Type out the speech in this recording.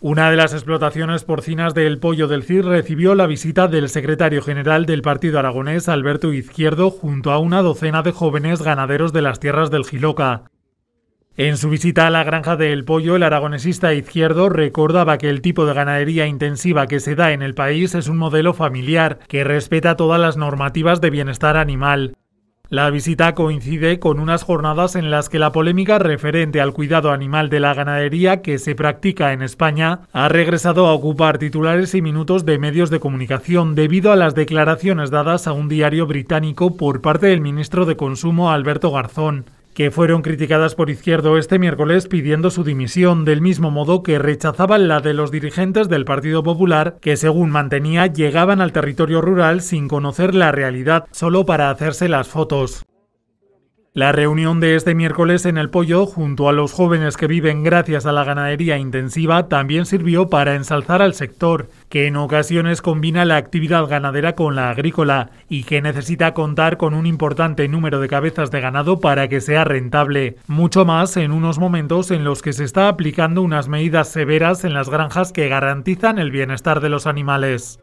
Una de las explotaciones porcinas del Pollo del Cir recibió la visita del secretario general del Partido Aragonés, Alberto Izquierdo, junto a una docena de jóvenes ganaderos de las tierras del Giloca. En su visita a la granja de El Pollo, el aragonesista Izquierdo recordaba que el tipo de ganadería intensiva que se da en el país es un modelo familiar que respeta todas las normativas de bienestar animal. La visita coincide con unas jornadas en las que la polémica referente al cuidado animal de la ganadería que se practica en España ha regresado a ocupar titulares y minutos de medios de comunicación debido a las declaraciones dadas a un diario británico por parte del ministro de Consumo Alberto Garzón que fueron criticadas por Izquierdo este miércoles pidiendo su dimisión, del mismo modo que rechazaban la de los dirigentes del Partido Popular, que según mantenía llegaban al territorio rural sin conocer la realidad, solo para hacerse las fotos. La reunión de este miércoles en El Pollo, junto a los jóvenes que viven gracias a la ganadería intensiva, también sirvió para ensalzar al sector, que en ocasiones combina la actividad ganadera con la agrícola y que necesita contar con un importante número de cabezas de ganado para que sea rentable, mucho más en unos momentos en los que se está aplicando unas medidas severas en las granjas que garantizan el bienestar de los animales.